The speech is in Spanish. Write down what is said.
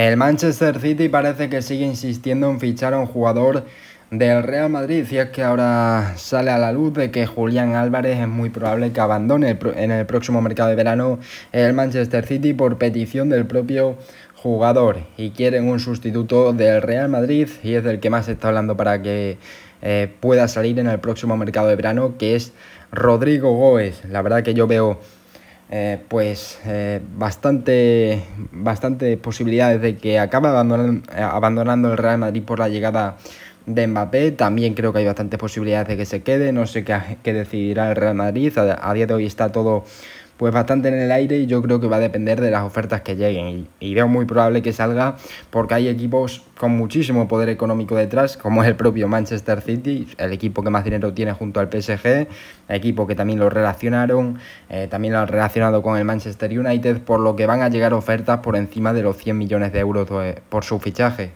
El Manchester City parece que sigue insistiendo en fichar a un jugador del Real Madrid y es que ahora sale a la luz de que Julián Álvarez es muy probable que abandone en el próximo mercado de verano el Manchester City por petición del propio jugador y quieren un sustituto del Real Madrid y es del que más se está hablando para que eh, pueda salir en el próximo mercado de verano que es Rodrigo Góez. La verdad que yo veo eh, pues eh, bastante, bastante posibilidades de que acabe eh, abandonando, el Real Madrid por la llegada de Mbappé. También creo que hay bastantes posibilidades de que se quede. No sé qué, decidirá el Real Madrid. a, día de hoy está todo pues bastante en el aire y yo creo que va a depender de las ofertas que lleguen. Y, veo muy probable que salga porque hay equipos con muchísimo poder económico detrás, como es el propio Manchester City, el equipo que más dinero tiene junto al PSG, equipo que también lo relacionaron, eh, también lo han relacionado con el Manchester United, por lo que van a llegar ofertas por encima de los 100 millones de euros eh, por su fichaje.